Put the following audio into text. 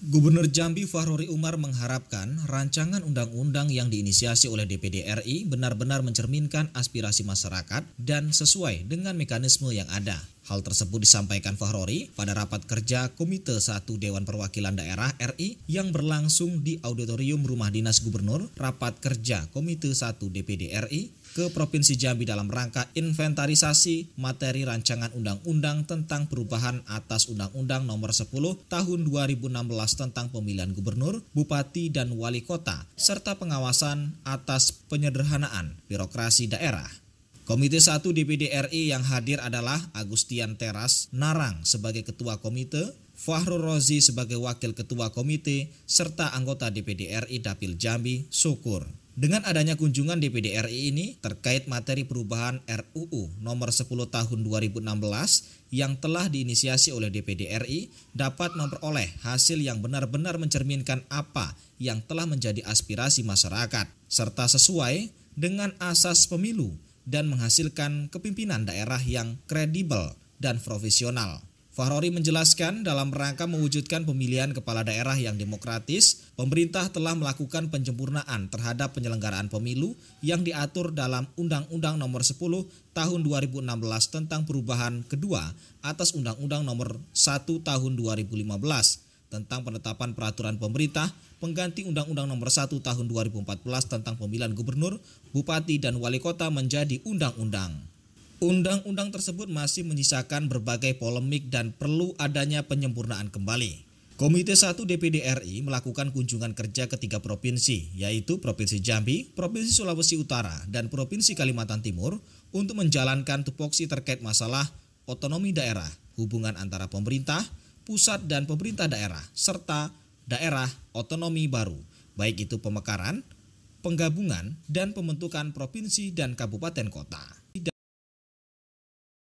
Gubernur Jambi Fahrori Umar mengharapkan rancangan undang-undang yang diinisiasi oleh DPD RI benar-benar mencerminkan aspirasi masyarakat dan sesuai dengan mekanisme yang ada. Hal tersebut disampaikan Fahrori pada rapat kerja Komite 1 Dewan Perwakilan Daerah RI yang berlangsung di Auditorium Rumah Dinas Gubernur Rapat Kerja Komite 1 DPD RI ke Provinsi Jambi dalam rangka inventarisasi materi rancangan undang-undang tentang perubahan atas Undang-Undang Nomor 10 Tahun 2016 tentang pemilihan gubernur, bupati, dan wali kota, serta pengawasan atas penyederhanaan birokrasi daerah. Komite 1 DPD RI yang hadir adalah Agustian Teras Narang sebagai ketua komite, Fahrul Rozi sebagai wakil ketua komite, serta anggota DPD RI Dapil Jambi, Syukur. Dengan adanya kunjungan DPD RI ini terkait materi perubahan RUU nomor 10 tahun 2016 yang telah diinisiasi oleh DPD RI dapat memperoleh hasil yang benar-benar mencerminkan apa yang telah menjadi aspirasi masyarakat serta sesuai dengan asas pemilu dan menghasilkan kepimpinan daerah yang kredibel dan profesional. Fahrori menjelaskan dalam rangka mewujudkan pemilihan kepala daerah yang demokratis, pemerintah telah melakukan penyempurnaan terhadap penyelenggaraan pemilu yang diatur dalam Undang-Undang Nomor 10 Tahun 2016 tentang perubahan kedua atas Undang-Undang Nomor 1 Tahun 2015 tentang penetapan peraturan pemerintah pengganti Undang-Undang Nomor 1 Tahun 2014 tentang pemilihan gubernur, bupati, dan wali kota menjadi undang-undang. Undang-undang tersebut masih menyisakan berbagai polemik dan perlu adanya penyempurnaan kembali. Komite 1 DPD RI melakukan kunjungan kerja ke tiga provinsi, yaitu Provinsi Jambi, Provinsi Sulawesi Utara, dan Provinsi Kalimantan Timur untuk menjalankan tupoksi terkait masalah otonomi daerah, hubungan antara pemerintah, pusat dan pemerintah daerah, serta daerah otonomi baru, baik itu pemekaran, penggabungan, dan pembentukan provinsi dan kabupaten kota.